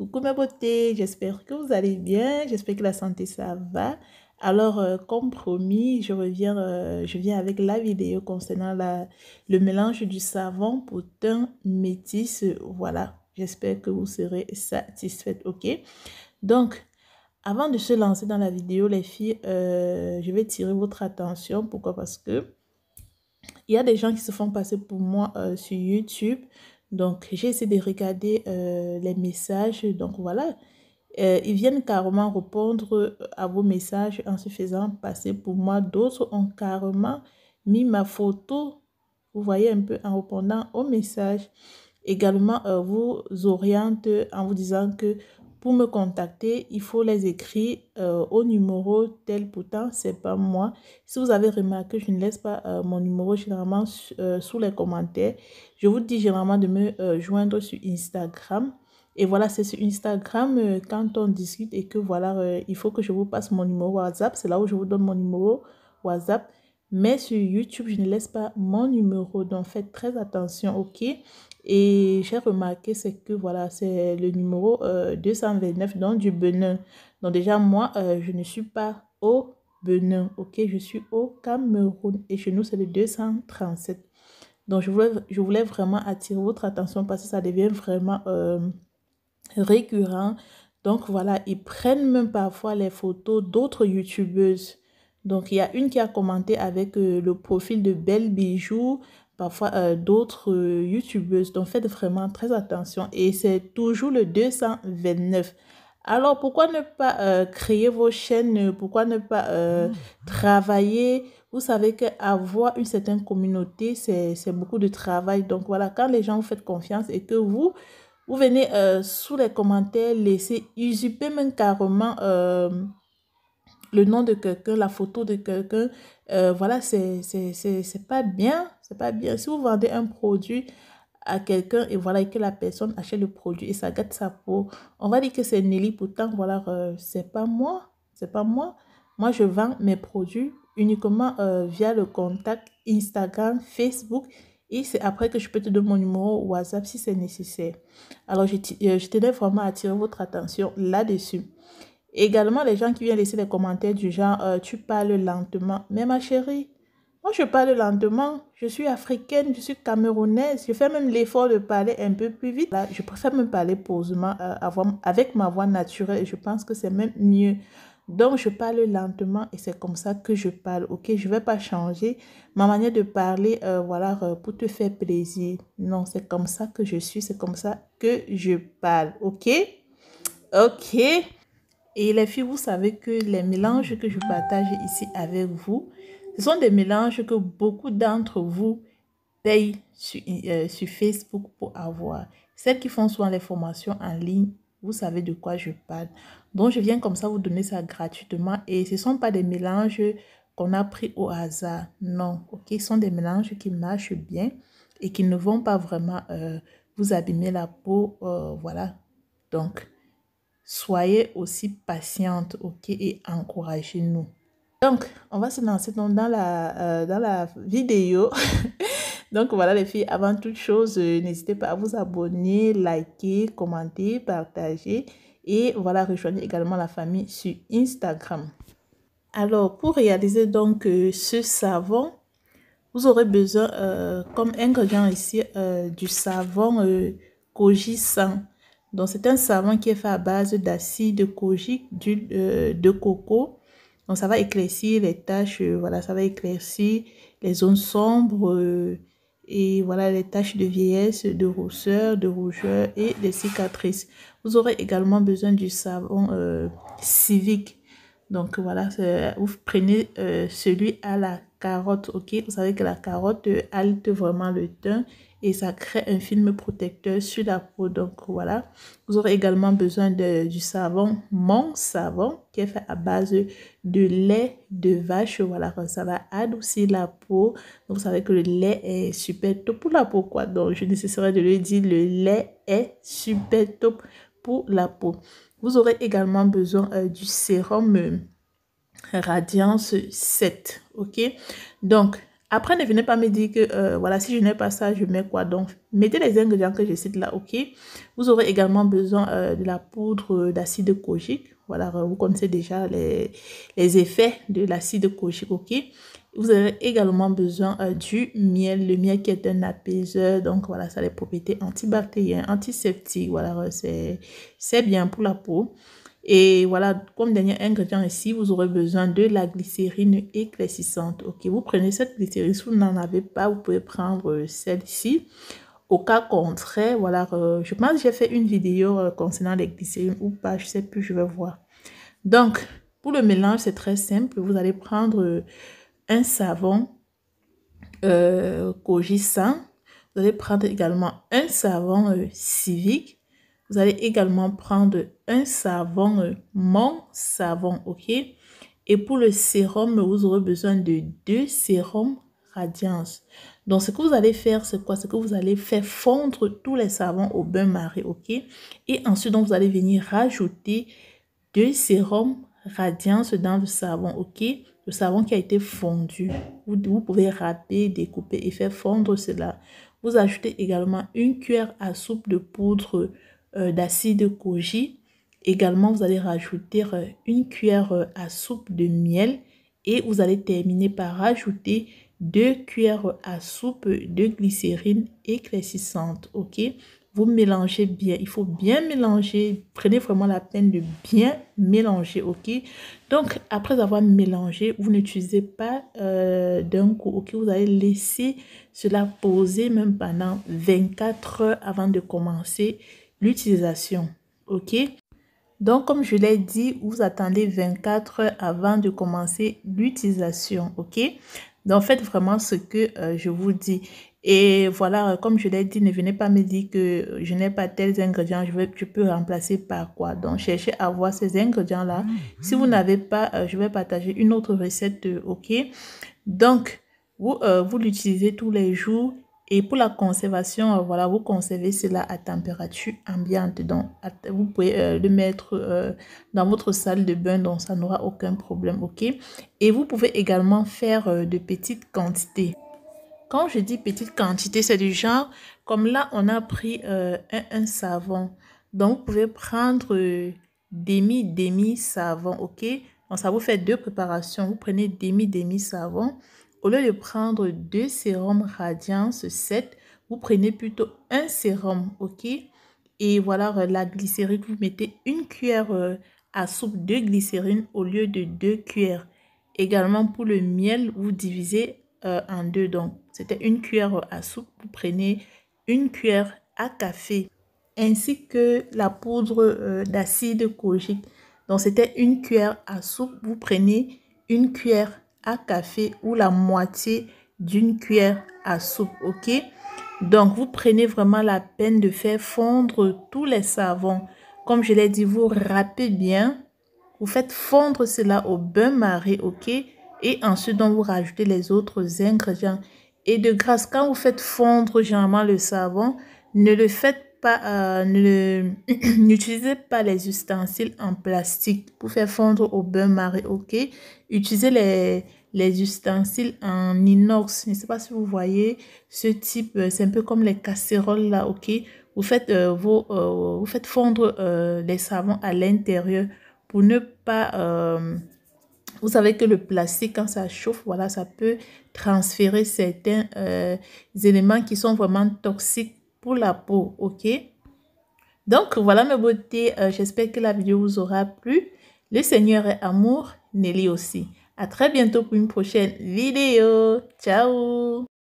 Coucou ma beauté, j'espère que vous allez bien, j'espère que la santé ça va. Alors, euh, comme promis, je reviens, euh, je viens avec la vidéo concernant la, le mélange du savon pour teint métis. Voilà, j'espère que vous serez satisfaite, ok Donc, avant de se lancer dans la vidéo, les filles, euh, je vais tirer votre attention. Pourquoi Parce que il y a des gens qui se font passer pour moi sur YouTube donc, j'ai essayé de regarder euh, les messages. Donc, voilà. Euh, ils viennent carrément répondre à vos messages en se faisant passer pour moi. D'autres ont carrément mis ma photo, vous voyez, un peu en répondant aux messages. Également, euh, vous oriente en vous disant que pour me contacter, il faut les écrire euh, au numéro tel pourtant, c'est pas moi. Si vous avez remarqué, je ne laisse pas euh, mon numéro généralement euh, sous les commentaires. Je vous dis généralement de me joindre sur Instagram. Et voilà, c'est sur Instagram quand on discute et que voilà, il faut que je vous passe mon numéro WhatsApp. C'est là où je vous donne mon numéro WhatsApp. Mais sur YouTube, je ne laisse pas mon numéro. Donc faites très attention, ok? Et j'ai remarqué, c'est que voilà, c'est le numéro 229 euh, donc du Benin. Donc déjà, moi, euh, je ne suis pas au Benin, ok? Je suis au Cameroun et chez nous, c'est le 237. Donc je voulais, je voulais vraiment attirer votre attention parce que ça devient vraiment euh, récurrent. Donc voilà, ils prennent même parfois les photos d'autres youtubeuses. Donc il y a une qui a commenté avec le profil de Belle Bijoux parfois euh, d'autres euh, youtubeuses. Donc faites vraiment très attention. Et c'est toujours le 229. Alors pourquoi ne pas euh, créer vos chaînes Pourquoi ne pas mmh. travailler Vous savez qu'avoir une certaine communauté, c'est beaucoup de travail. Donc voilà, quand les gens vous faites confiance et que vous, vous venez sous les commentaires, laisser usurper même carrément le nom de quelqu'un, la photo de quelqu'un, euh, voilà, voilà, c'est pas bien. C'est pas bien. Si vous vendez un produit à quelqu'un et voilà que la personne achète le produit et ça gâte sa peau, on va dire que c'est Nelly. Pourtant, voilà, euh, c'est pas moi. C'est pas moi. Moi, je vends mes produits uniquement euh, via le contact Instagram, Facebook. Et c'est après que je peux te donner mon numéro WhatsApp si c'est nécessaire. Alors, je, je tenais vraiment à attirer votre attention là-dessus. Également, les gens qui viennent laisser des commentaires du genre euh, Tu parles lentement. Mais ma chérie, moi je parle lentement. Je suis africaine, je suis camerounaise. Je fais même l'effort de parler un peu plus vite. Là, je préfère me parler posément euh, avec ma voix naturelle. Je pense que c'est même mieux. Donc, je parle lentement et c'est comme ça que je parle. Ok, je ne vais pas changer ma manière de parler, euh, voilà, pour te faire plaisir. Non, c'est comme ça que je suis, c'est comme ça que je parle. Ok, ok. Et les filles, vous savez que les mélanges que je partage ici avec vous, ce sont des mélanges que beaucoup d'entre vous payent euh, sur, Facebook pour avoir. Celles qui font souvent les formations en ligne, vous savez de quoi je parle. Donc, je viens comme ça vous donner ça gratuitement. Et ce ne sont pas des mélanges qu'on a pris au hasard. Non, ok, ce sont des mélanges qui marchent bien et qui ne vont pas vraiment euh, vous abîmer la peau. Euh, voilà. Donc, Soyez aussi patiente, ok, et encouragez-nous. Donc, on va se lancer dans, dans la, euh, dans la vidéo. Donc voilà les filles, avant toute chose, euh, n'hésitez pas à vous abonner, liker, commenter, partager et voilà, rejoignez également la famille sur Instagram. Alors pour réaliser donc euh, ce savon, vous aurez besoin comme ingrédient ici du savon Koji donc c'est un savon qui est fait à base d'acide cogique, d'huile euh, de coco. Donc ça va éclaircir les taches, euh, voilà, ça va éclaircir les zones sombres euh, et voilà les taches de vieillesse, de rousseur, de rougeur et des cicatrices. Vous aurez également besoin du savon civique. Donc voilà, vous prenez celui à la carotte, ok Vous savez que la carotte halte vraiment le teint et ça crée un film protecteur sur la peau. Donc voilà, vous aurez également besoin du savon, mon savon, qui est fait à base de lait de vache. Voilà, ça va adoucir la peau. vous savez que le lait est super top pour la peau, quoi. Donc je nécessaire de le dire, le lait est super top pour la peau. Vous aurez également besoin euh, du sérum euh, Radiance 7, ok Donc, après, ne venez pas me dire que, euh, voilà, si je n'ai pas ça, je mets quoi donc Mettez les ingrédients que je cite là, ok Vous aurez également besoin euh, de la poudre d'acide kojic. Voilà, euh, vous connaissez déjà les, effets de l'acide kojic, ok Vous aurez également besoin du miel, le miel qui est un apaiseur. Donc, voilà, ça a des propriétés antibactériennes, antiseptiques. Voilà, c'est bien pour la peau. Et voilà, comme dernier ingrédient ici, vous aurez besoin de la glycérine éclaircissante. Ok, vous prenez cette glycérine. Si vous n'en avez pas, vous pouvez prendre euh, celle-ci. Au cas contraire, voilà, euh, je pense que j'ai fait une vidéo euh, concernant les glycérines ou pas, je sais plus, je vais voir. Donc, pour le mélange, c'est très simple. Vous allez prendre un savon cogissant. Vous allez prendre également un savon civique vous allez également prendre un savon, euh, mon savon, ok Et pour le sérum, vous aurez besoin de deux sérums radiance. Donc, ce que vous allez faire, c'est quoi C'est que vous allez faire fondre tous les savons au bain-marie, ok Et ensuite, donc, vous allez venir rajouter deux sérums radiance dans le savon, ok Le savon qui a été fondu. Vous, vous pouvez râper, découper et faire fondre cela. Vous ajoutez également une cuillère à soupe de poudre euh, d'acide koji. Également, vous allez rajouter euh, une cuillère euh, à soupe de miel et vous allez terminer par rajouter deux cuillères à soupe de glycérine éclaircissante. Ok, vous mélangez bien. Il faut bien mélanger. Prenez vraiment la peine de bien mélanger. Ok, donc après avoir mélangé, vous n'utilisez pas d'un coup. Ok, vous allez laisser cela poser même pendant 24 heures avant de commencer l'utilisation. OK Donc, comme je l'ai dit, vous attendez 24 heures avant de commencer l'utilisation. OK Donc, faites vraiment ce que euh, je vous dis. Et voilà, comme je l'ai dit, ne venez pas me dire que je n'ai pas tels ingrédients, je, que tu peux remplacer par quoi. Donc, cherchez à voir ces ingrédients-là. Mmh, mmh. Si vous n'avez pas, euh, je vais partager une autre recette, euh, ok? Donc, vous, vous l'utilisez tous les jours et pour la conservation, euh, voilà, vous conservez cela à température ambiante. Donc, vous pouvez euh, le mettre euh, dans votre salle de bain, donc ça n'aura aucun problème, ok Et vous pouvez également faire de petites quantités. Quand je dis petite quantité, c'est du genre, comme là, on a pris un, un, savon. Donc, vous pouvez prendre demi, demi savon, ok Donc, ça vous fait deux préparations. Vous prenez demi, demi savon. Au lieu de prendre deux sérums Radiance 7, vous prenez plutôt un sérum, ok Et voilà, euh, la glycérine, vous mettez une cuillère euh, à soupe de glycérine au lieu de deux cuillères. Également, pour le miel, vous divisez euh, en deux. Donc, c'était une cuillère à soupe, vous prenez une cuillère à café. Ainsi que la poudre d'acide kojique. Donc, c'était une cuillère à soupe, vous prenez une cuillère café ou la moitié d'une cuillère à soupe, ok Donc, vous prenez vraiment la peine de faire fondre tous les savons. Comme je l'ai dit, vous râpez bien. Vous faites fondre cela au bain-marie, ok Et ensuite, vous rajoutez les autres ingrédients. Et de grâce, quand vous faites fondre généralement le savon, ne le faites pas, euh, n'utilisez pas les ustensiles en plastique pour faire fondre au bain-marie, ok Utilisez les, les ustensiles en inox. Je ne sais pas si vous voyez ce type, euh, c'est un peu comme les casseroles là, ok Vous faites, euh, vous faites fondre les savons à l'intérieur pour ne pas... vous savez que le plastique, quand ça chauffe, voilà, ça peut transférer certains éléments qui sont vraiment toxiques pour la peau, ok Donc voilà mes beautés, euh, j'espère que la vidéo vous aura plu. Le Seigneur est amour, Nelly aussi. À très bientôt pour une prochaine vidéo. Ciao